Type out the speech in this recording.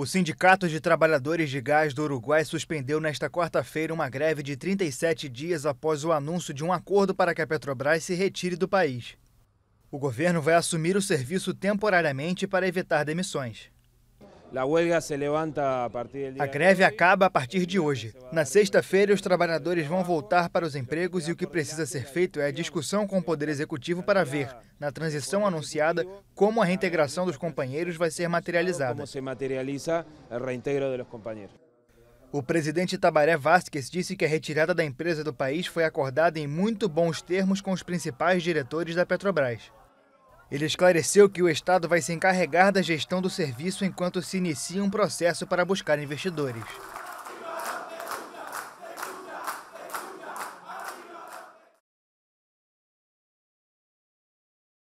O Sindicato de Trabalhadores de Gás do Uruguai suspendeu nesta quarta-feira uma greve de 37 dias após o anúncio de um acordo para que a Petrobras se retire do país. O governo vai assumir o serviço temporariamente para evitar demissões. A greve acaba a partir de hoje. Na sexta-feira, os trabalhadores vão voltar para os empregos e o que precisa ser feito é a discussão com o Poder Executivo para ver, na transição anunciada, como a reintegração dos companheiros vai ser materializada. Como se materializa o reintegro dos companheiros. O presidente Tabaré Vasquez disse que a retirada da empresa do país foi acordada em muito bons termos com os principais diretores da Petrobras. Ele esclareceu que o Estado vai se encarregar da gestão do serviço enquanto se inicia um processo para buscar investidores.